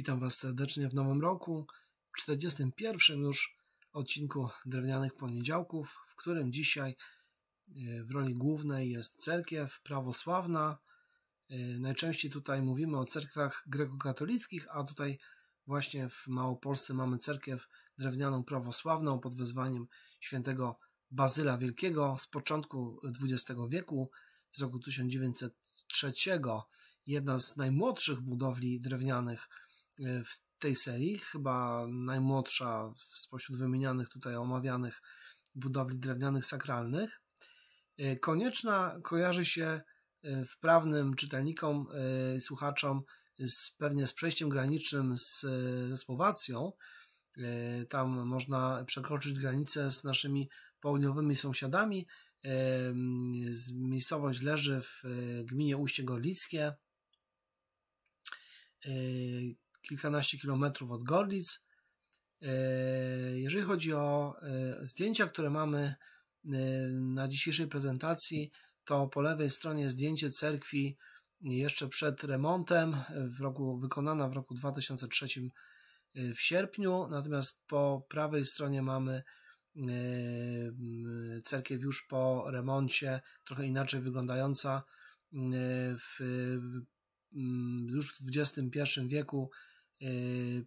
Witam Was serdecznie w nowym roku, w 41 już odcinku Drewnianych Poniedziałków, w którym dzisiaj e, w roli głównej jest cerkiew prawosławna. E, najczęściej tutaj mówimy o cerkwach grekokatolickich, a tutaj właśnie w Małopolsce mamy cerkiew drewnianą prawosławną pod wezwaniem świętego Bazyla Wielkiego z początku XX wieku, z roku 1903. Jedna z najmłodszych budowli drewnianych E, w tej serii, chyba najmłodsza spośród wymienianych tutaj omawianych budowli drewnianych sakralnych. E, konieczna kojarzy się e, wprawnym czytelnikom i słuchaczom z, pewnie z przejściem granicznym z, ze Słowacją. Tam można przekroczyć granicę z naszymi południowymi sąsiadami. Miejscowość leży w gminie Uście Gorlickie, kilkanaście kilometrów od Gorlic. E, jeżeli chodzi o e, zdjęcia, które mamy e, na dzisiejszej prezentacji, to po lewej stronie zdjęcie cerkwi jeszcze przed remontem, w roku, wykonana w roku 2003 w sierpniu, natomiast po prawej stronie mamy cerkiew już po remoncie, trochę inaczej wyglądająca w, już w XXI wieku Y,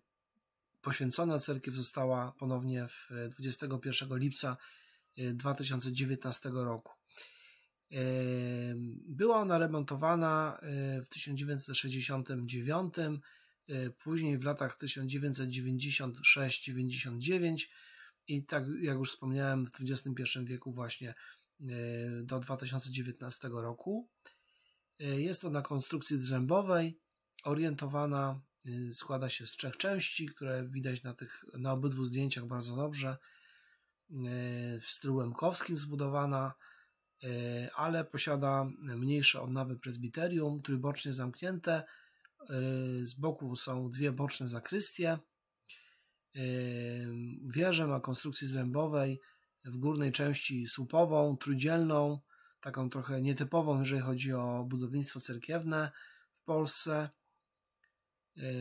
poświęcona cerkiew została ponownie w 21 e, lipca 2019 e, roku. E, była ona remontowana w 1969, później w latach 1996-99 i tak jak już wspomniałem w XXI wieku właśnie do 2019 roku. Jest ona konstrukcji drzębowej, orientowana Y, składa się z trzech części, które widać na, tych, na obydwu zdjęciach bardzo dobrze. Y, w stylu łemkowskim zbudowana, y, ale posiada mniejsze odnawy prezbiterium, trójbocznie zamknięte. Z boku są dwie boczne zakrystie. Wieżę ma konstrukcję zrębowej, w górnej części słupową, trójdzielną, taką trochę nietypową, jeżeli chodzi o budownictwo cerkiewne w Polsce. E,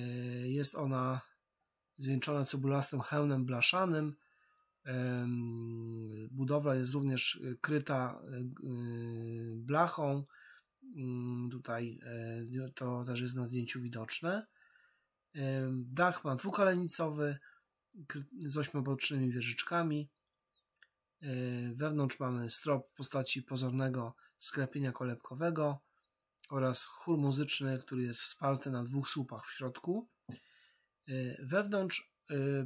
jest ona zwieńczona cebulastym hełmem blaszanym. E, budowla jest również e, kryta blachą. Mm, tutaj to też jest na zdjęciu widoczne. Dach ma dwukalenicowy z ośmiobocznymi wieżyczkami. Wewnątrz mamy strop w postaci pozornego sklepienia kolebkowego oraz chór muzyczny, który jest wsparty na dwóch słupach w środku. Y, wewnątrz y,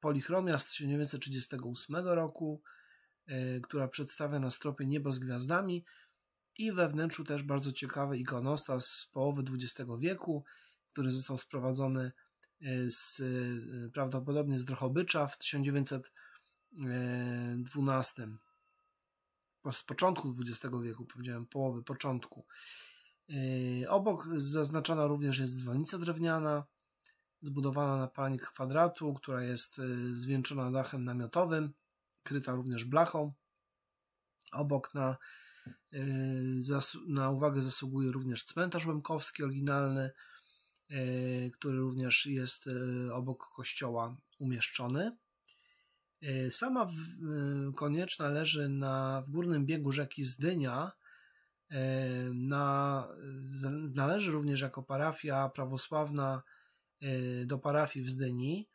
polichromia z 1938 roku, y, która przedstawia na stropie niebo z gwiazdami i we wnętrzu też bardzo ciekawy ikonostas z połowy XX wieku, który został sprowadzony z, prawdopodobnie z Drohobycza w 1912 z początku XX wieku, powiedziałem połowy początku. Yy, obok zaznaczona również jest dzwonica drewniana, zbudowana na planie kwadratu, która jest yy, zwieńczona dachem namiotowym, kryta również blachą. Obok na, yy, na uwagę zasługuje również cmentarz łemkowski oryginalny, który również jest obok kościoła umieszczony. Y, sama w, y, konieczna leży na, w górnym biegu rzeki Zdynia. Y, na, należy również jako parafia prawosławna do parafii w Zdyni.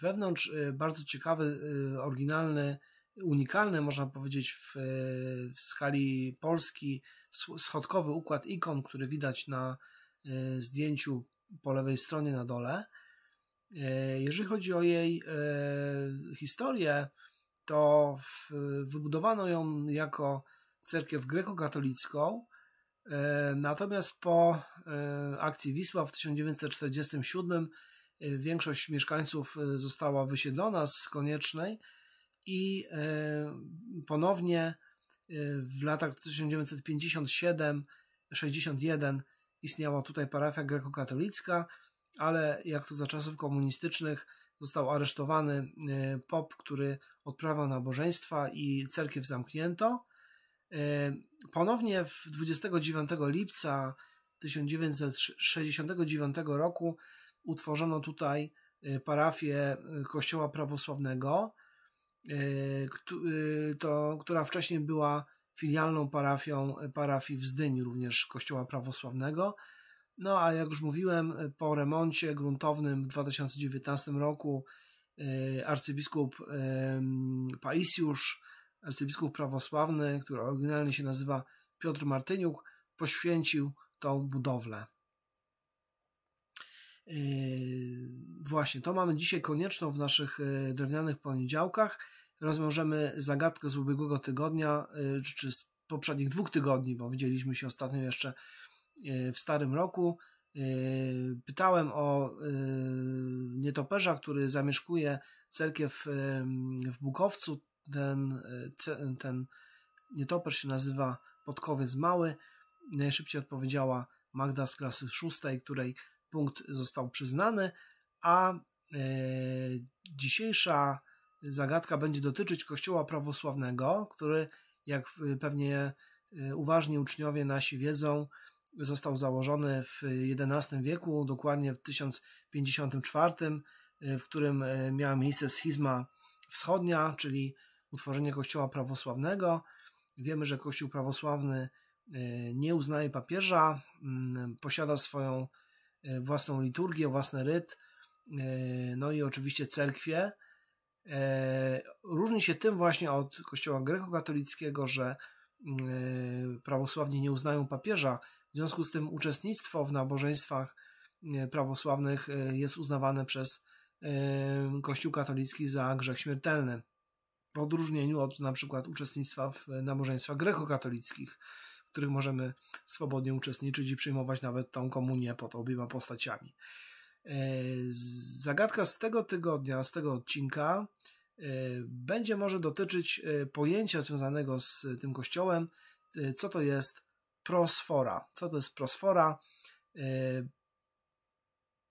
Wewnątrz bardzo ciekawy, oryginalny, unikalny, można powiedzieć, w, w skali Polski schodkowy układ ikon, który widać na zdjęciu po lewej stronie na dole. E, jeżeli chodzi o jej e, historię, to wybudowano ją jako cerkiew grekokatolicką, e, natomiast po akcji Wisła w 1947 większość mieszkańców została wysiedlona z koniecznej i ponownie w latach 1957-61 istniała tutaj parafia grekokatolicka ale jak to za czasów komunistycznych został aresztowany e, pop, który odprawiał nabożeństwa i cerkiew zamknięto. E, ponownie w 29 lipca 1969 roku utworzono tutaj e, parafię kościoła prawosławnego, to, która wcześniej była filialną parafią parafii w Zdyni, również kościoła prawosławnego. No a jak już mówiłem, e, po remoncie gruntownym w 2019 roku e, arcybiskup Paisiusz, arcybiskup prawosławny, który oryginalnie się nazywa Piotr Martyniuk, poświęcił tą budowlę. E, właśnie, to mamy dzisiaj konieczną w naszych drewnianych poniedziałkach. Rozwiążemy zagadkę z ubiegłego tygodnia, czy z poprzednich dwóch tygodni, bo widzieliśmy się ostatnio jeszcze E, w starym roku. E, pytałem o e, nietoperza, który zamieszkuje cerkiew w Bukowcu. Ten, ten nietoperz się nazywa Podkowiec Mały. Najszybciej odpowiedziała Magda z klasy szóstej, której punkt został przyznany, a dzisiejsza zagadka będzie dotyczyć Kościoła prawosławnego, który, jak pewnie uważni uczniowie nasi wiedzą, został założony w XI wieku, dokładnie w 1054, e, w którym e, miała miejsce schizma wschodnia, czyli utworzenie kościoła prawosławnego. Wiemy, że kościół prawosławny e, nie uznaje papieża, posiada swoją własną liturgię, własny ryt, no i oczywiście cerkwie. Różni się tym właśnie od kościoła grekokatolickiego, że prawosławni nie uznają papieża, w związku z tym uczestnictwo w nabożeństwach e, prawosławnych e, jest uznawane przez e, Kościół katolicki za grzech śmiertelny. W odróżnieniu od na przykład uczestnictwa w nabożeństwach grekokatolickich, w których możemy swobodnie uczestniczyć i przyjmować nawet tą komunię pod obiema postaciami. Zagadka z tego tygodnia, z tego odcinka będzie może dotyczyć pojęcia związanego z tym kościołem, co to jest prosfora. Co to jest prosfora? Y,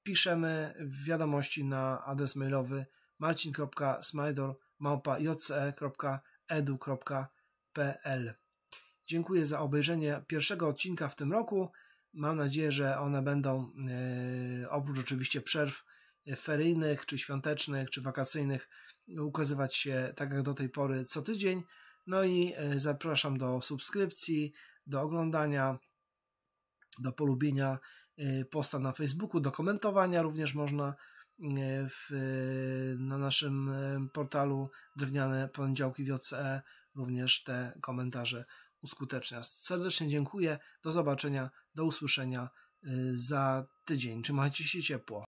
piszemy w wiadomości na adres mailowy marcin.smajdor.jce.edu.pl Dziękuję za obejrzenie pierwszego odcinka w tym roku. Mam nadzieję, że one będą, y, oprócz oczywiście przerw y, feryjnych, czy świątecznych, czy wakacyjnych, ukazywać się tak jak do tej pory co tydzień. No i zapraszam do subskrypcji, do oglądania, do polubienia y, posta na Facebooku, do komentowania również można y, w, y, na naszym portalu drewniane poniedziałki WCE również te komentarze uskutecznia. Serdecznie dziękuję, do zobaczenia, do usłyszenia za tydzień. Trzymajcie się ciepło.